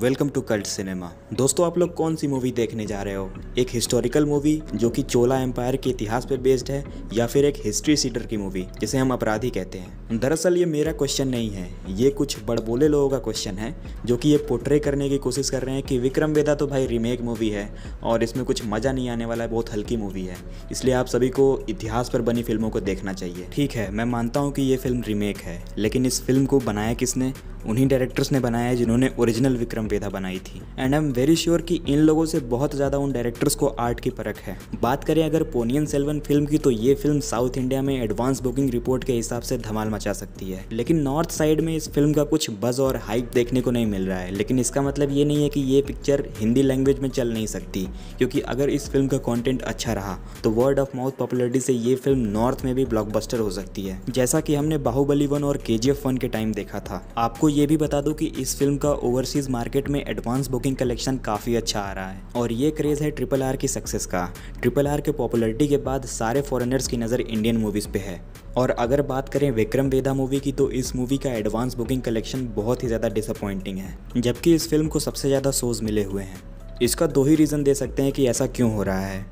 welcome to cult cinema दोस्तों आप लोग कौन सी मूवी देखने जा रहे हो एक हिस्टोरिकल मूवी जो कि चोला एम्पायर के इतिहास पर बेस्ड है या फिर एक हिस्ट्री सीटर की मूवी जिसे हम अपराधी कहते हैं दरअसल ये मेरा क्वेश्चन नहीं है ये कुछ बड़बोले लोगों का क्वेश्चन है जो कि ये पोट्रे करने की कोशिश कर रहे हैं कि विक्रम वेदा तो भाई रीमेक मूवी है और इसमें कुछ मज़ा नहीं आने वाला है बहुत हल्की मूवी है इसलिए आप सभी को इतिहास पर बनी फिल्मों को देखना चाहिए ठीक है मैं मानता हूँ कि ये फिल्म रीमेक है लेकिन इस फिल्म को बनाया किसने उन्हीं डायरेक्टर्स ने बनाया है जिन्होंने ओरिजिनल विक्रम वेधा बनाई थी and I am very sure कि इन लोगों से बहुत ज़्यादा उन डायरेक्टर्स को आर्ट की परख है बात करें अगर पोनियन सेल्वन फिल्म की तो ये फिल्म साउथ इंडिया में एडवांस बुकिंग रिपोर्ट के हिसाब से धमाल मचा सकती है लेकिन नॉर्थ साइड में इस फिल्म का कुछ बज और हाइप देखने को नहीं मिल रहा है लेकिन इसका मतलब ये नहीं है कि ये पिक्चर हिंदी लैंग्वेज में चल नहीं सकती क्योंकि अगर इस फिल्म का कॉन्टेंट अच्छा रहा तो वर्ड ऑफ माउथ पॉपुलरिटी से ये फिल्म नॉर्थ में भी ब्लॉकबस्टर हो सकती है जैसा कि हमने बाहुबली वन और के जी के टाइम देखा था आपको ये भी बता दूं कि इस फिल्म का ओवरसीज मार्केट में एडवांस बुकिंग कलेक्शन काफ़ी अच्छा आ रहा है और ये क्रेज़ है ट्रिपल आर की सक्सेस का ट्रिपल आर के पॉपुलरिटी के बाद सारे फॉरेनर्स की नज़र इंडियन मूवीज़ पे है और अगर बात करें विक्रम वेदा मूवी की तो इस मूवी का एडवांस बुकिंग कलेक्शन बहुत ही ज़्यादा डिसअपॉइंटिंग है जबकि इस फिल्म को सबसे ज़्यादा सोज मिले हुए हैं इसका दो ही रीज़न दे सकते हैं कि ऐसा क्यों हो रहा है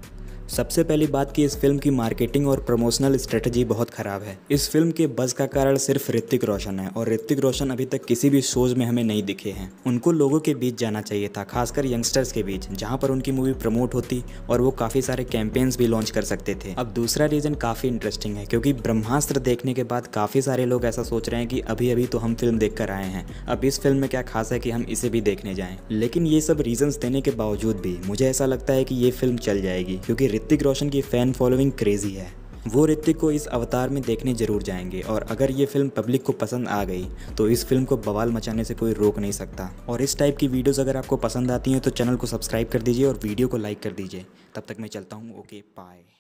सबसे पहली बात कि इस फिल्म की मार्केटिंग और प्रमोशनल स्ट्रेटजी बहुत खराब है इस फिल्म के बज का कारण सिर्फ ऋतिक रोशन है और ऋतिक रोशन अभी तक किसी भी शोज में हमें नहीं दिखे हैं उनको लोगों के बीच जाना चाहिए था खासकर यंगस्टर्स के बीच जहाँ पर उनकी मूवी प्रमोट होती और वो काफी सारे कैंपेन्स भी लॉन्च कर सकते थे अब दूसरा रीजन काफी इंटरेस्टिंग है क्योंकि ब्रह्मास्त्र देखने के बाद काफी सारे लोग ऐसा सोच रहे हैं कि अभी अभी तो हम फिल्म देख कर आए हैं अब इस फिल्म में क्या खास है कि हम इसे भी देखने जाए लेकिन ये सब रीजन देने के बावजूद भी मुझे ऐसा लगता है कि ये फिल्म चल जाएगी क्योंकि ऋतिक रोशन की फ़ैन फॉलोइंग क्रेज़ी है वो ऋतिक को इस अवतार में देखने जरूर जाएंगे और अगर ये फिल्म पब्लिक को पसंद आ गई तो इस फिल्म को बवाल मचाने से कोई रोक नहीं सकता और इस टाइप की वीडियोस अगर आपको पसंद आती हैं तो चैनल को सब्सक्राइब कर दीजिए और वीडियो को लाइक कर दीजिए तब तक मैं चलता हूँ ओके बाय